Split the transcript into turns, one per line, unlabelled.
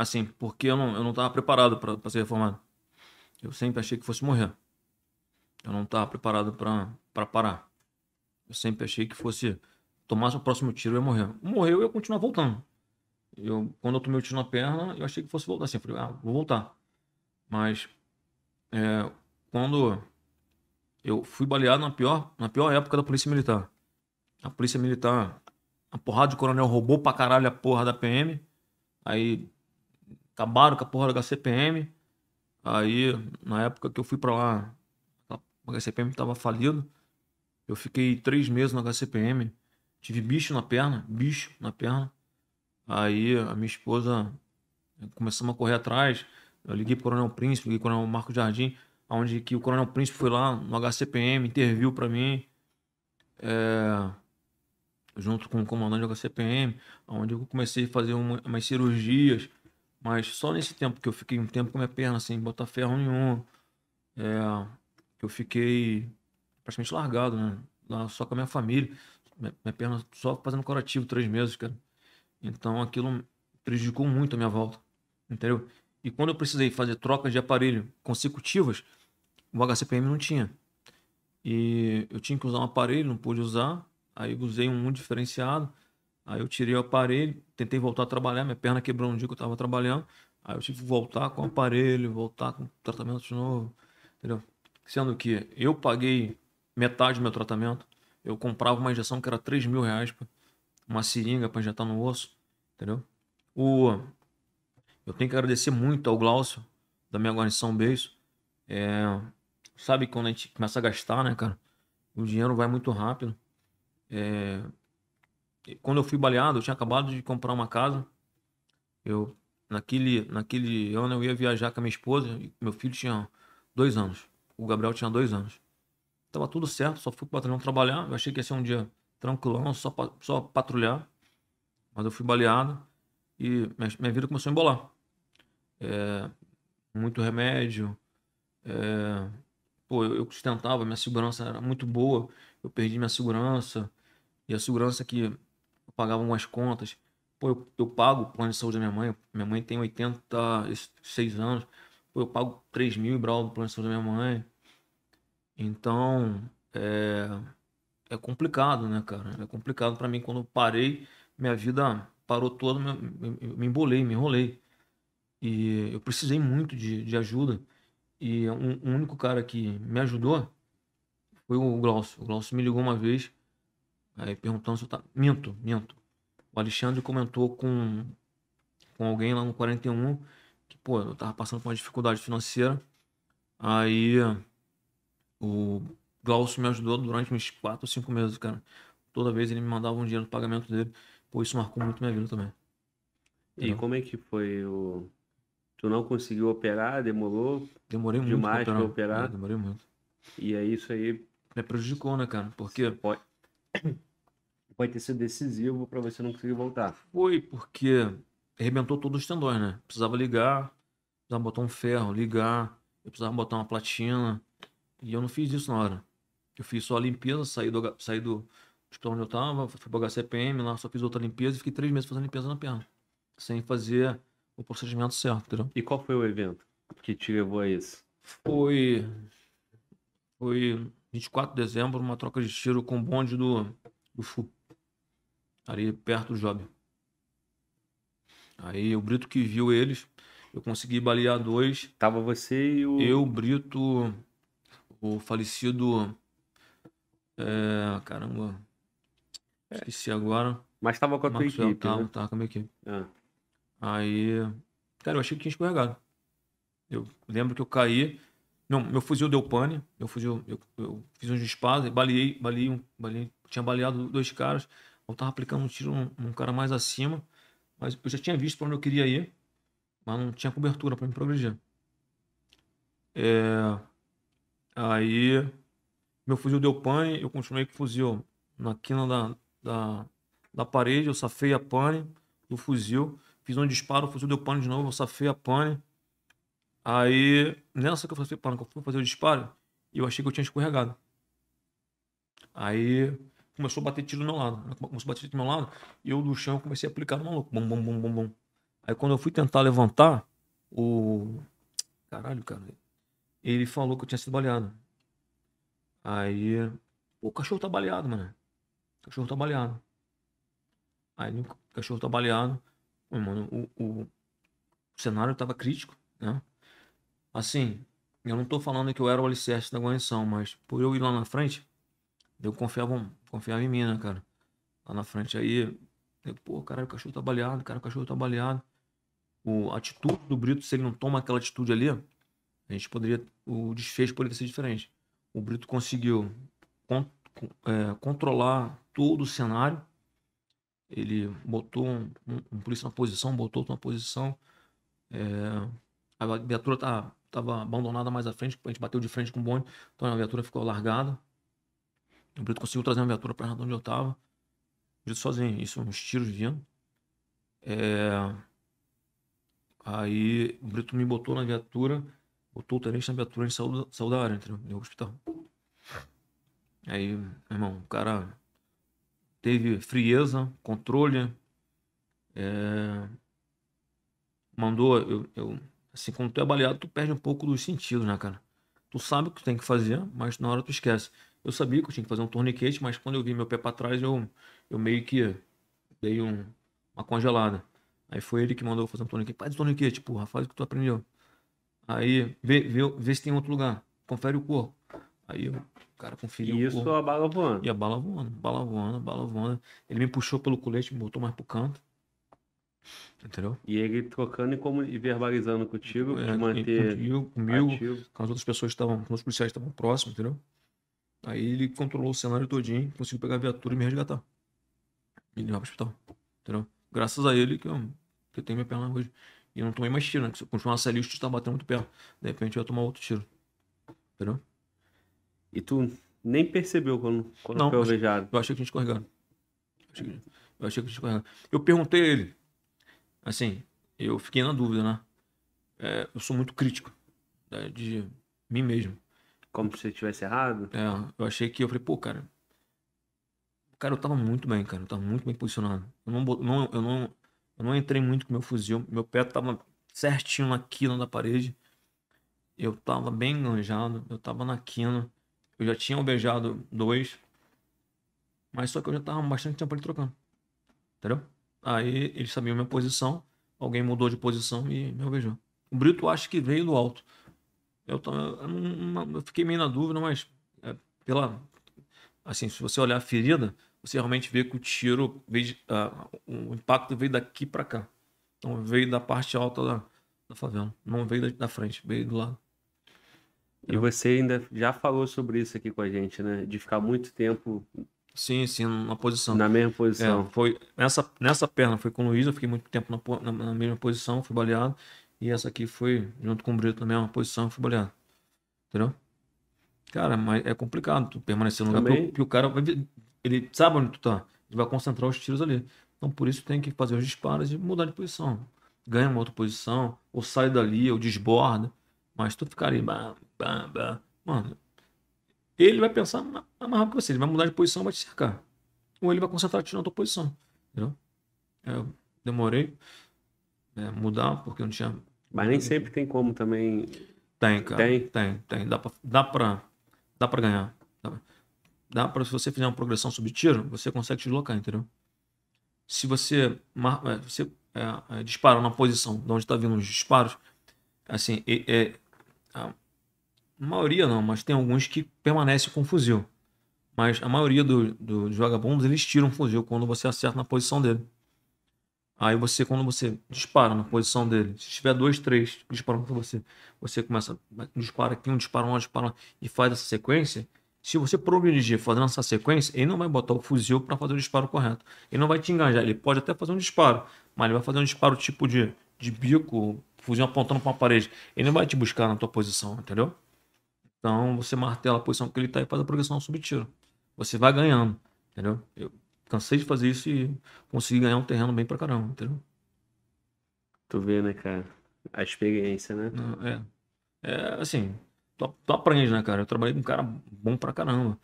Assim, porque eu não, eu não tava preparado para ser reformado. Eu sempre achei que fosse morrer. Eu não estava preparado para parar. Eu sempre achei que fosse tomar o próximo tiro e morrer. Morreu e eu continuar voltando. Eu, quando eu tomei o tiro na perna, eu achei que fosse voltar. Assim, eu falei, ah, vou voltar. Mas é, quando eu fui baleado na pior, na pior época da Polícia Militar. A Polícia Militar, a porrada de coronel roubou pra caralho a porra da PM. Aí Acabaram com a porra da HCPM. Aí, na época que eu fui para lá, o HCPM tava falido. Eu fiquei três meses no HCPM. Tive bicho na perna, bicho na perna. Aí a minha esposa começamos a correr atrás. Eu liguei pro Coronel Príncipe, liguei pro Coronel Marco Jardim, onde que o Coronel Príncipe foi lá no HCPM, interviu para mim. É, junto com o comandante do HCPM, onde eu comecei a fazer uma, umas cirurgias mas só nesse tempo que eu fiquei um tempo com minha perna sem assim, botar ferro nenhum, é, que eu fiquei praticamente largado, né? Lá só com a minha família, minha, minha perna só fazendo curativo três meses, cara. Então aquilo prejudicou muito a minha volta, entendeu? E quando eu precisei fazer trocas de aparelho consecutivas, o HCPM não tinha. E eu tinha que usar um aparelho, não pude usar, aí usei um diferenciado Aí eu tirei o aparelho, tentei voltar a trabalhar, minha perna quebrou um dia que eu estava trabalhando. Aí eu tive que voltar com o aparelho, voltar com tratamento de novo, entendeu? Sendo que eu paguei metade do meu tratamento, eu comprava uma injeção que era 3 mil reais, uma seringa para injetar no osso, entendeu? O... Eu tenho que agradecer muito ao Glaucio, da minha guarnição beijo. É... Sabe quando a gente começa a gastar, né, cara? O dinheiro vai muito rápido. É quando eu fui baleado, eu tinha acabado de comprar uma casa. Eu naquele naquele ano eu ia viajar com a minha esposa, meu filho tinha dois anos, o Gabriel tinha dois anos. Tava tudo certo, só fui pro batalhão trabalhar. Eu achei que ia ser um dia tranquilão, só só patrulhar. Mas eu fui baleado e minha, minha vida começou a embolar. É, muito remédio. É, pô, eu sustentava, minha segurança era muito boa. Eu perdi minha segurança. E a segurança que pagava algumas contas. Pô, eu, eu pago o plano de saúde da minha mãe. Minha mãe tem 86 anos. Pô, eu pago 3 mil e brau do plano de saúde da minha mãe. Então, é, é complicado, né, cara? É complicado para mim quando eu parei, minha vida parou toda, me, me embolei, me enrolei. E eu precisei muito de, de ajuda. E um, único cara que me ajudou foi o Glaucio. O Glaucio me ligou uma vez Aí perguntando se eu tá. Minto, minto. O Alexandre comentou com, com alguém lá no 41 que, pô, eu tava passando por uma dificuldade financeira. Aí o Glaucio me ajudou durante uns 4 ou 5 meses, cara. Toda vez ele me mandava um dinheiro no pagamento dele. Pô, isso marcou muito minha vida também. E como é que foi o. Tu não conseguiu operar, demorou? Demorei muito demais pra operar. Pra operar. É, demorei muito. E aí é isso aí. Me prejudicou, né, cara? Porque. Pode pode ter sido decisivo para você não conseguir voltar? Foi, porque arrebentou todos os tendões, né? Precisava ligar, precisava botar um ferro, ligar, eu precisava botar uma platina. E eu não fiz isso na hora. Eu fiz só a limpeza, saí do, saí do hospital onde eu tava, fui pro HCPM, lá só fiz outra limpeza e fiquei três meses fazendo limpeza na perna. Sem fazer o procedimento certo, entendeu? E qual foi o evento que te levou a isso? Foi. Foi 24 de dezembro, uma troca de tiro com o bonde do, do FU ali perto do Job. Aí o Brito que viu eles, eu consegui balear dois. Tava você e o. Eu, Brito, o falecido. É, caramba. Esqueci agora. Mas tava com a Marcos tua equipe. Tava, né? tava com a minha equipe. Ah. Aí. Cara, eu achei que tinha escorregado. Eu lembro que eu caí. Não, meu fuzil deu pane. Meu fuzil, eu, eu fiz uns disparos, baleei, baleei, um, baleei, tinha baleado dois caras. Eu tava aplicando um tiro num, num cara mais acima, mas eu já tinha visto para onde eu queria ir, mas não tinha cobertura para me progredir. É... Aí meu fuzil deu pane, eu continuei com o fuzil na quina da, da, da parede, eu safei a pane do fuzil, fiz um disparo, o fuzil deu pane de novo, eu safei a pane. Aí, nessa que eu safei pane, que eu fui fazer o disparo, eu achei que eu tinha escorregado. Aí começou a bater tiro no meu lado. Né? Começou a bater tiro no meu lado. E eu do chão comecei a aplicar no maluco. Bum, bum, bum, bum, bum. Aí quando eu fui tentar levantar, o. Caralho, cara. Ele falou que eu tinha sido baleado. Aí. O cachorro tá baleado, mano. O cachorro tá baleado. Aí o cachorro tá baleado. mano, o, o, o, cenário tava crítico, né? Assim, eu não tô falando que eu era o alicerce da guarnição, mas por eu ir lá na frente, eu confiava, confiava em mim, né, cara? Lá na frente aí, eu, pô, cara, o cachorro tá baleado, cara, o cachorro tá baleado. O, a atitude do Brito, se ele não toma aquela atitude ali, a gente poderia. O desfecho poderia ser diferente. O Brito conseguiu con, é, controlar todo o cenário. Ele botou um, um, um polícia na posição, botou outra na posição. É, a viatura tá, tava abandonada mais à frente, a gente bateu de frente com o bonde, então a viatura ficou largada. O Brito conseguiu trazer uma viatura pra onde eu tava. O Brito sozinho, isso, uns tiros vindo. É... Aí o Brito me botou na viatura, botou o tenente na viatura, a gente saiu, da área, entendeu? Deu hospital. Aí, meu irmão, o cara teve frieza, controle, é... mandou, eu, eu, assim, quando tu é baleado, tu perde um pouco dos sentidos, né, cara? Tu sabe o que tu tem que fazer, mas na hora tu esquece. Eu sabia que eu tinha que fazer um torniquete, mas quando eu vi meu pé para trás, eu, eu meio que dei um, uma congelada. Aí foi ele que mandou fazer um torniquete. Faz o torniquete, porra, faz o que tu aprendeu. Aí vê, vê, vê se tem outro lugar. Confere o corpo. Aí o cara conferiu. E isso, o corpo. a bala voando. E a bala voando, bala voando, bala voando. Ele me puxou pelo colete, me botou mais pro canto. Entendeu? E ele trocando e, como, e verbalizando contigo, é, manter. comigo, com as outras pessoas estavam, com os policiais estavam próximos, entendeu? Aí ele controlou o cenário todinho, conseguiu pegar a viatura e me resgatar. Me levar pro hospital. Entendeu? Graças a ele que eu, que eu tenho minha perna hoje. E eu não tomei mais tiro, né? Se eu continuasse ali, o tá batendo muito perto. De repente eu ia tomar outro tiro. Entendeu? E tu nem percebeu quando, quando não, foi alvejado? Eu achei que a gente escorregaram. Eu achei que a gente escorregaram. Eu perguntei a ele. Assim, eu fiquei na dúvida, né? É, eu sou muito crítico né? de mim mesmo como se tivesse errado. É, eu achei que eu falei, pô, cara. Cara, eu tava muito bem, cara. Eu tava muito bem posicionado. Eu não, não, eu não, eu não entrei muito com meu fuzil. Meu pé tava certinho na quina da parede. Eu tava bem enganjado. Eu tava na quina. Eu já tinha alvejado dois. Mas só que eu já tava bastante tempo ali trocando. Entendeu? Aí eles sabiam minha posição. Alguém mudou de posição e me alvejou. O Brito acho que veio do alto. Eu, eu, eu fiquei meio na dúvida, mas é, pela. Assim, se você olhar a ferida, você realmente vê que o tiro veio de, uh, o impacto veio daqui para cá. Então veio da parte alta da, da favela, não veio da, da frente, veio do lado. E você ainda já falou sobre isso aqui com a gente, né? De ficar muito tempo. Sim, sim, na posição. Na mesma é, posição. É, foi nessa, nessa perna foi com o Luiz, eu fiquei muito tempo na, na, na mesma posição, fui baleado. E essa aqui foi, junto com o Brito, na mesma é posição, fui boleado. Entendeu? Cara, mas é complicado tu permanecer no lugar porque o cara vai, ele sabe onde tu tá, ele vai concentrar os tiros ali. Então por isso tem que fazer os disparos e mudar de posição. Ganha uma outra posição, ou sai dali, ou desborda. Mas tu ficar ali, bam, bam, bam, mano, ele vai pensar mais rápido que você, ele vai mudar de posição, vai te cercar. Ou ele vai concentrar tirando a tua posição. Entendeu? Eu demorei é, mudar porque eu não tinha mas nem sempre tem como também. Tem, cara. Tem, tem, tem. Dá pra, dá pra, dá pra ganhar. Dá pra, se você fizer uma progressão sobre tiro, você consegue te deslocar, entendeu? Se você, é, você é, é, dispara na posição de onde está vindo os disparos, assim, é, a maioria não, mas tem alguns que permanecem com fuzil. Mas a maioria do, do, dos vagabundos, eles tiram fuzil quando você acerta na posição dele. Aí você, quando você dispara na posição dele, se tiver dois, três disparando para você, você começa, né, dispara aqui, um dispara, um dispara, e faz essa sequência. Se você progredir fazendo essa sequência, ele não vai botar o fuzil para fazer o disparo correto. Ele não vai te engajar. Ele pode até fazer um disparo, mas ele vai fazer um disparo tipo de, de bico, fuzil apontando para uma parede. Ele não vai te buscar na tua posição, entendeu? Então você martela a posição que ele está e faz a progressão sobre tiro. Você vai ganhando, entendeu? Eu, cansei de fazer isso e consegui ganhar um terreno bem pra caramba, entendeu? Tu vê, né, cara? A experiência, né? Não, é. É, assim, Tu aprende, né, cara? Eu trabalhei com um cara bom pra caramba.